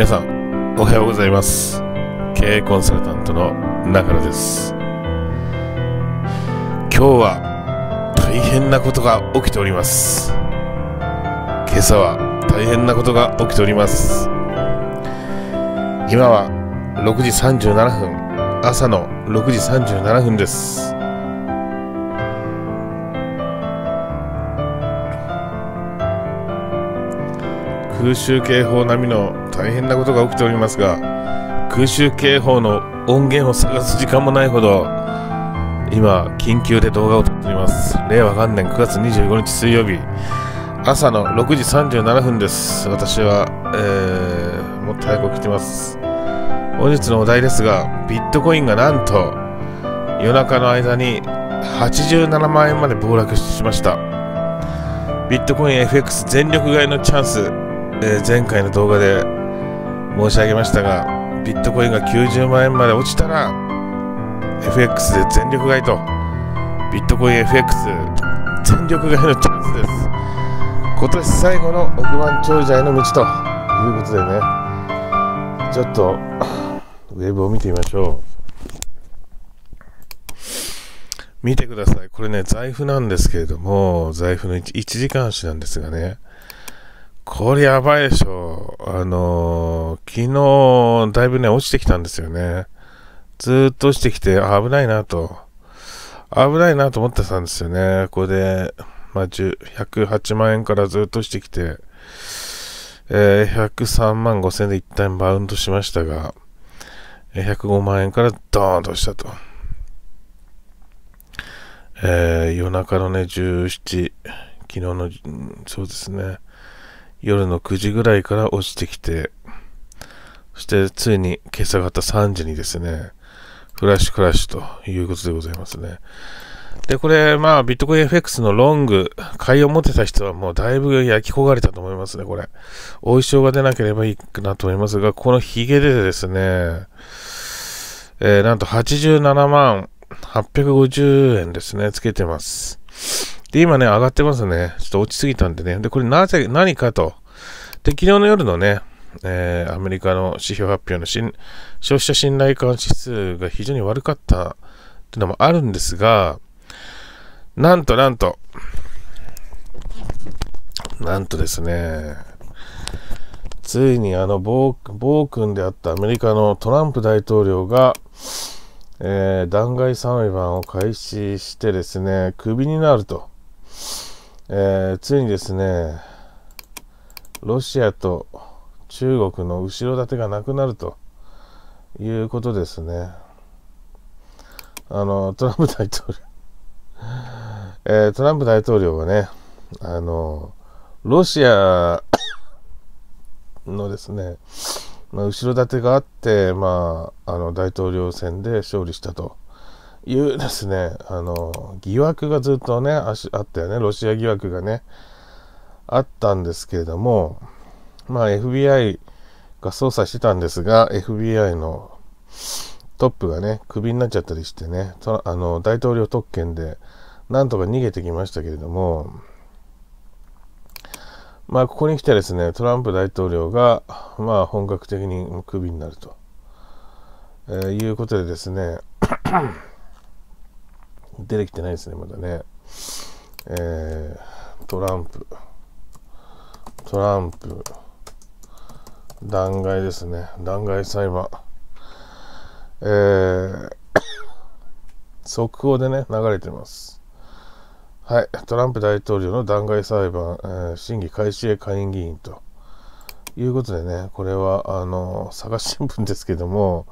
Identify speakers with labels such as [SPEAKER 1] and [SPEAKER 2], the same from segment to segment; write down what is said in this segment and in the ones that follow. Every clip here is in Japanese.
[SPEAKER 1] 皆さん、おはようございます。経営コンサルタントの中野です。今日は大変なことが起きております。今朝は大変なことが起きております。今は6時37分、朝の6時37分です。空襲警報並みの大変なことが起きておりますが空襲警報の音源を探す時間もないほど今緊急で動画を撮っております令和元年9月25日水曜日朝の6時37分です私は、えー、もっと早く起きてます本日のお題ですがビットコインがなんと夜中の間に87万円まで暴落しましたビットコイン FX 全力買いのチャンスえー、前回の動画で申し上げましたが、ビットコインが90万円まで落ちたら、FX で全力買いと、ビットコイン FX 全力買いのチャンスです。今年最後の億万長者への道ということでね、ちょっとウェブを見てみましょう。見てください。これね、財布なんですけれども、財布の 1, 1時間足なんですがね、これやばいでしょ。あのー、昨日、だいぶね、落ちてきたんですよね。ずっと落ちてきて、危ないなと。危ないなと思ってたんですよね。ここで、まあ、108万円からずっと落ちてきて、えー、103万5000で一旦バウンドしましたが、105万円からドーンとしたと。えー、夜中のね、17、昨日の、そうですね。夜の9時ぐらいから落ちてきて、そしてついに今朝方3時にですね、フラッシュクラッシュということでございますね。で、これ、まあ、ビットコイン FX のロング、買いを持ってた人はもうだいぶ焼き焦がれたと思いますね、これ。大衣装が出なければいいかなと思いますが、このヒゲでですね、えー、なんと87万850円ですね、つけてます。で、今ね、上がってますね。ちょっと落ちすぎたんでね。で、これなぜ、何かと。で、昨日の夜のね、えー、アメリカの指標発表の消費者信頼感指数が非常に悪かったっていうのもあるんですが、なんとなんと、なんとですね、ついにあの暴暴君であったアメリカのトランプ大統領が、えー、弾劾裁判を開始してですね、クビになるとえー、ついにですね、ロシアと中国の後ろ盾がなくなるということですね。あの、トランプ大統領 えー、トランプ大統領がね、あの、ロシアのですね、まあ、後ろ盾があって、まあ、あの大統領選で勝利したというですね、あの、疑惑がずっとね、あったよね、ロシア疑惑がね、あったんですけれども、まあ FBI が捜査してたんですが、FBI のトップがね、クビになっちゃったりしてね、あの大統領特権で、なんとか逃げてきましたけれども、まあ、ここに来てですね、トランプ大統領が、まあ、本格的にクビになると、えー、いうことでですね、出てきてないですね、まだね。えー、トランプ。トランプ。弾劾ですね。弾劾裁判。えー、速報でね、流れてます。はい。トランプ大統領の弾劾裁判、えー、審議開始へ下院議員と。いうことでね、これは、あの、佐賀新聞ですけども、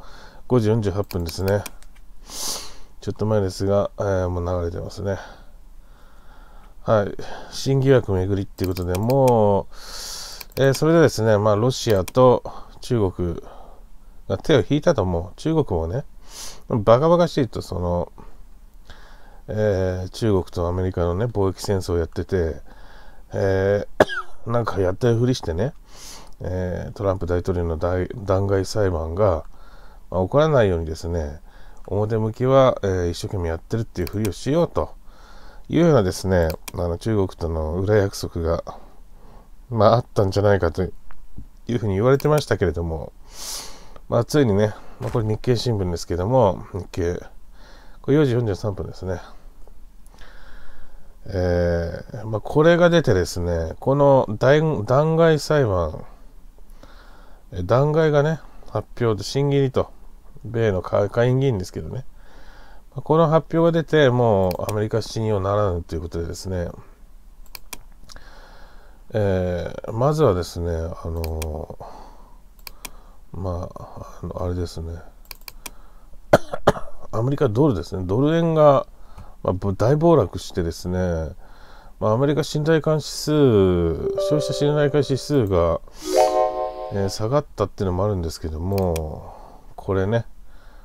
[SPEAKER 1] 5時48分ですね。ちょっと前ですが、えー、もう流れてますね。はい。新疑惑巡りっていうことで、もう、えー、それでですね、まあ、ロシアと中国が手を引いたともう、中国もね、バカバカしいと、その、えー、中国とアメリカのね、貿易戦争をやってて、えー、なんかやったふりしてね、えー、トランプ大統領の弾劾裁判が、まあ、起こらないようにですね、表向きは、えー、一生懸命やってるっていうふりをしようというようなですね、あの中国との裏約束が、まあ、あったんじゃないかというふうに言われてましたけれども、まあ、ついにね、まあ、これ日経新聞ですけども、日経、これ4時43分ですね。えー、まあ、これが出てですね、この弾劾裁判、弾劾がね、発表で審議入りと米の下院議員ですけどね。この発表が出て、もうアメリカ信用ならぬということでですね、えー、まずはですね、あのー、まあ、あのあれですね、アメリカドルですね、ドル円が、まあ、大暴落してですね、まあ、アメリカ信頼感指数、消費者信頼感指数が、えー、下がったっていうのもあるんですけども、これね、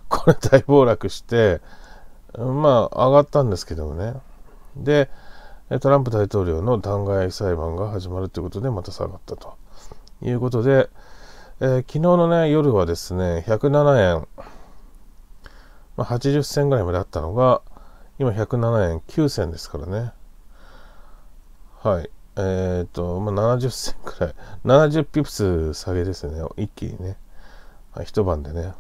[SPEAKER 1] これ大暴落して、まあ、上がったんですけどもね。で、トランプ大統領の弾劾裁判が始まるということで、また下がったということで、えー、昨日のね、夜はですね、107円、まあ、80銭ぐらいまであったのが、今107円9銭ですからね。はい。えっ、ー、と、まあ、70銭くらい、70ピプス下げですね、一気にね、一晩でね。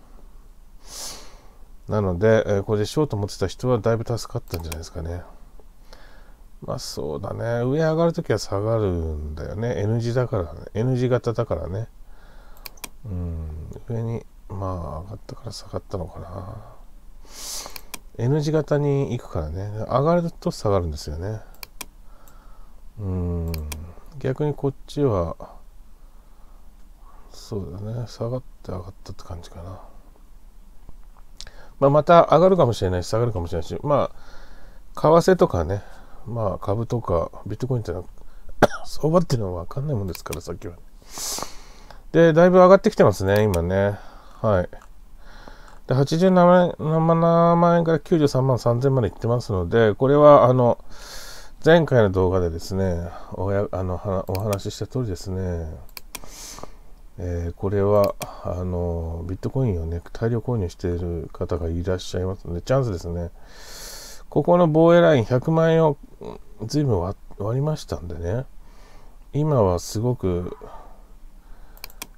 [SPEAKER 1] なので、えー、これでしようと思ってた人はだいぶ助かったんじゃないですかね。まあそうだね。上上がるときは下がるんだよね。N 字だからね。N 字型だからね。うん。上に、まあ上がったから下がったのかな。N 字型に行くからね。上がると下がるんですよね。うん。逆にこっちは、そうだね。下がって上がったって感じかな。まあ、また上がるかもしれないし、下がるかもしれないし、まあ、為替とかね、まあ、株とか、ビットコインってのは、相場っていうのは分かんないもんですから、さっきは。で、だいぶ上がってきてますね、今ね。はい。で、87万円から93万3000までいってますので、これは、あの、前回の動画でですね、おやあのお話しした通りですね、えー、これはあのビットコインをね大量購入している方がいらっしゃいますのでチャンスですねここの防衛ライン100万円を随分割りましたんでね今はすごく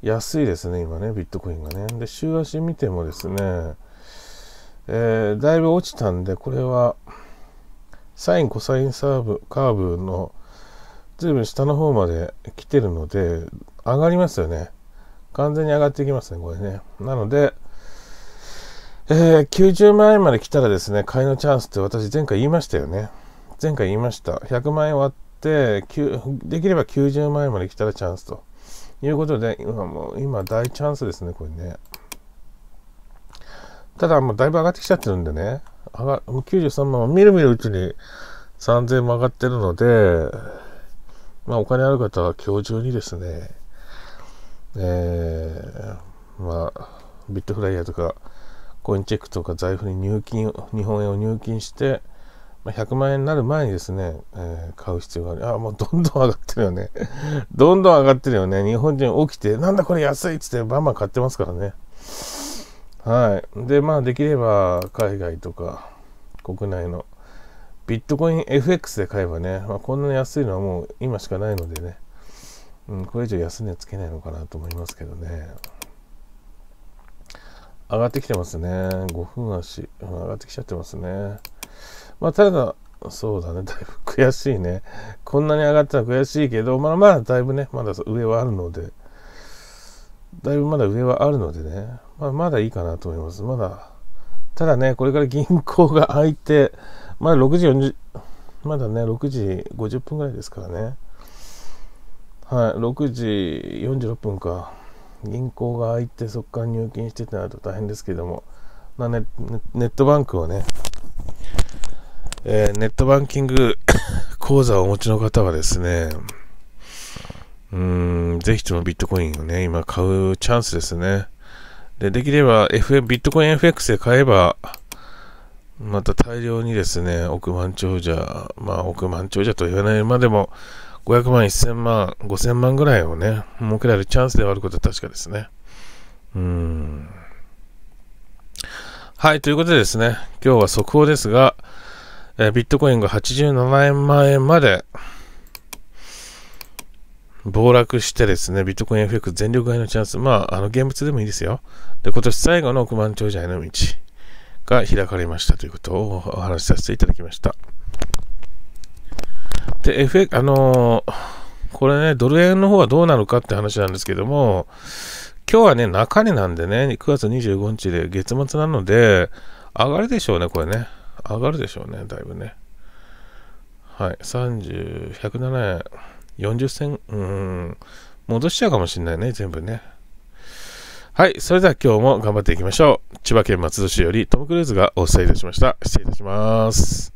[SPEAKER 1] 安いですね今ねビットコインがねで週足見てもですね、えー、だいぶ落ちたんでこれはサインコサインサーブカーブの随分下の方まで来てるので上がりますよね完全に上がってきますね、これね。なので、えー、90万円まで来たらですね、買いのチャンスって私前回言いましたよね。前回言いました。100万円割って、できれば90万円まで来たらチャンスということで、今もう、今大チャンスですね、これね。ただ、もうだいぶ上がってきちゃってるんでね、上がもう93万もみるみるうちに3000も上がってるので、まあお金ある方は今日中にですね、えー、まあ、ビットフライヤーとか、コインチェックとか財布に入金、日本円を入金して、まあ、100万円になる前にですね、えー、買う必要がある。あ、もうどんどん上がってるよね。どんどん上がってるよね。日本人起きて、なんだこれ安いっつってバンバン買ってますからね。はい。で、まあ、できれば海外とか国内のビットコイン FX で買えばね、まあ、こんな安いのはもう今しかないのでね。うん、これ以上安値つけないのかなと思いますけどね。上がってきてますね。5分足、上がってきちゃってますね。まあ、ただ、そうだね、だいぶ悔しいね。こんなに上がったら悔しいけど、まあまあ、だいぶね、まだ上はあるので、だいぶまだ上はあるのでね、まあ、まだいいかなと思います。まだ、ただね、これから銀行が開いて、まだ6時40、まだね、6時50分ぐらいですからね。はい、6時46分か。銀行が開いてそこから入金してってなると大変ですけども、まあネ、ネットバンクをね、えー、ネットバンキング 口座をお持ちの方はですね、うん、ぜひともビットコインをね、今買うチャンスですね。で、できれば F、ビットコイン FX で買えば、また大量にですね、億万長者、まあ億万長者と言わないまでも、500万、1000万、5000万ぐらいをね、儲けられるチャンスではあることは確かですね。うん。はい、ということでですね、今日は速報ですが、えー、ビットコインが87万円まで暴落してですね、ビットコイン FX 全力買いのチャンス、まあ、あの、現物でもいいですよ。で、今年最後の億万長者への道が開かれましたということをお話しさせていただきました。で、FX、あのー、これね、ドル円の方はどうなのかって話なんですけども、今日はね、中値なんでね、9月25日で月末なので、上がるでしょうね、これね。上がるでしょうね、だいぶね。はい、30、107円、40銭、うん、戻しちゃうかもしれないね、全部ね。はい、それでは今日も頑張っていきましょう。千葉県松戸市よりトム・クルーズがお伝えいたしました。失礼いたします。